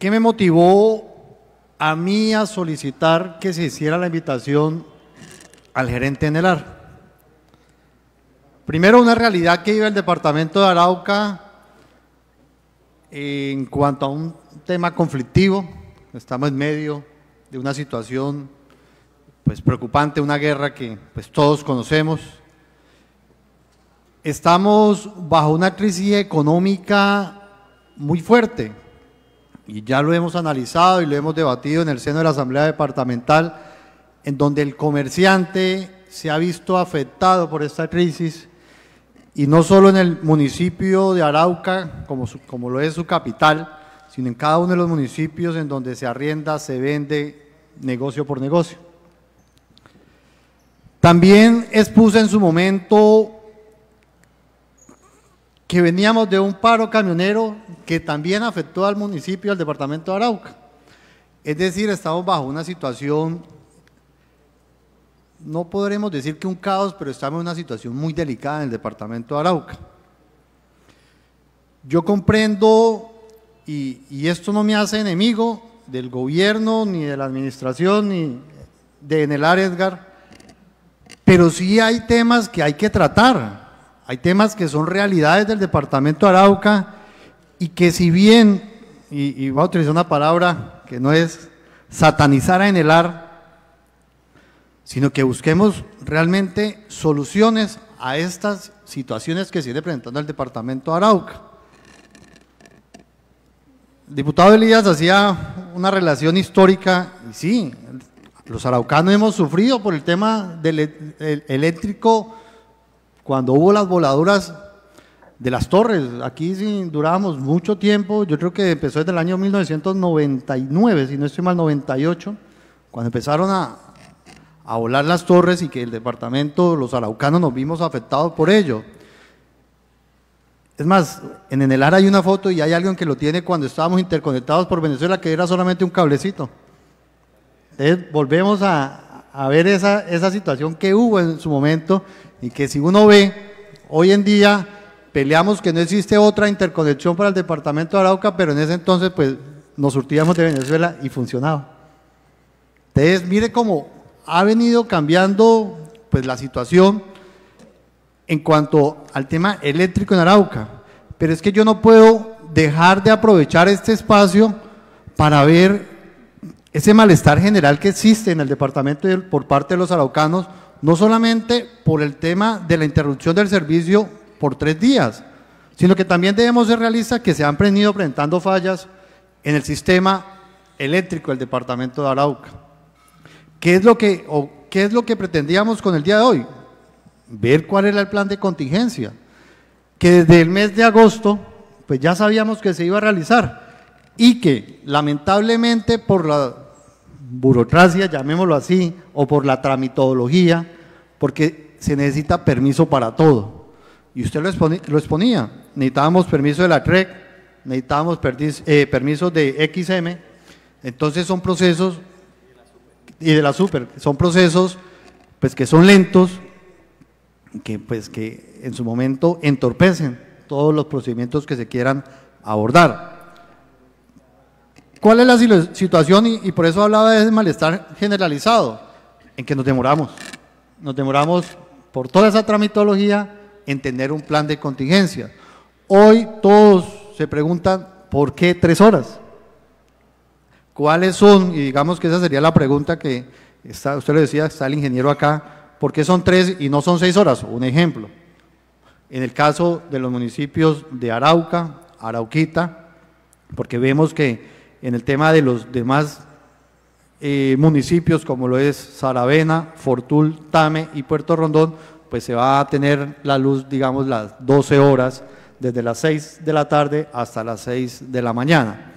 ¿Qué me motivó a mí a solicitar que se hiciera la invitación al gerente en el AR? Primero, una realidad que vive el departamento de Arauca en cuanto a un tema conflictivo. Estamos en medio de una situación pues, preocupante, una guerra que pues, todos conocemos. Estamos bajo una crisis económica muy fuerte y ya lo hemos analizado y lo hemos debatido en el seno de la Asamblea Departamental, en donde el comerciante se ha visto afectado por esta crisis, y no solo en el municipio de Arauca, como, como lo es su capital, sino en cada uno de los municipios en donde se arrienda, se vende negocio por negocio. También expuse en su momento que veníamos de un paro camionero que también afectó al municipio, al departamento de Arauca. Es decir, estamos bajo una situación, no podremos decir que un caos, pero estamos en una situación muy delicada en el departamento de Arauca. Yo comprendo, y, esto no me hace enemigo del gobierno, ni de la administración, ni de Enelar Edgar, pero sí hay temas que hay que tratar hay temas que son realidades del departamento de Arauca y que si bien, y, y voy a utilizar una palabra que no es satanizar a Enelar, sino que busquemos realmente soluciones a estas situaciones que sigue presentando el departamento de Arauca. El diputado Elías hacía una relación histórica, y sí, los araucanos hemos sufrido por el tema del eléctrico cuando hubo las voladuras de las torres, aquí sí, durábamos mucho tiempo, yo creo que empezó desde el año 1999, si no estoy mal, 98, cuando empezaron a, volar las torres y que el departamento, los araucanos nos vimos afectados por ello. Es más, en el Enelar hay una foto y hay alguien que lo tiene cuando estábamos interconectados por Venezuela que era solamente un cablecito. Entonces volvemos a, ver esa situación que hubo en su momento y que si uno ve, hoy en día peleamos que no existe otra interconexión para el departamento de Arauca, pero en ese entonces pues nos surtíamos de Venezuela y funcionaba. Entonces, mire cómo ha venido cambiando pues la situación en cuanto al tema eléctrico en Arauca, pero es que yo no puedo dejar de aprovechar este espacio para ver ese malestar general que existe en el departamento por parte de los araucanos no solamente por el tema de la interrupción del servicio por tres días, sino que también debemos ser realistas que se han prendido presentando fallas en el sistema eléctrico del departamento de Arauca. ¿Qué es lo que, o qué es lo que pretendíamos con el día de hoy? Ver cuál era el plan de contingencia, que desde el mes de agosto pues ya sabíamos que se iba a realizar y que lamentablemente por la burocracia, llamémoslo así, o por la tramitología, porque se necesita permiso para todo. Y usted lo exponía, necesitábamos permiso de la CREC, necesitábamos permiso eh, permiso de XM, entonces son procesos, y de la super, son procesos pues que son lentos, que pues que en su momento entorpecen todos los procedimientos que se quieran abordar. ¿Cuál es la situación? Y, por eso hablaba de ese malestar generalizado, en que nos demoramos. Nos demoramos por toda esa tramitología en tener un plan de contingencia. Hoy todos se preguntan, ¿por qué tres horas? ¿Cuáles son? Y digamos que esa sería la pregunta que está, usted le decía, está el ingeniero acá, ¿por qué son tres y no son seis horas? Un ejemplo. En el caso de los municipios de Arauca, Arauquita, porque vemos que en el tema de los demás eh, municipios como lo es Saravena, Fortul, Tame y Puerto Rondón, pues se va a tener la luz, digamos, las 12 horas, desde las 6 de la tarde hasta las 6 de la mañana.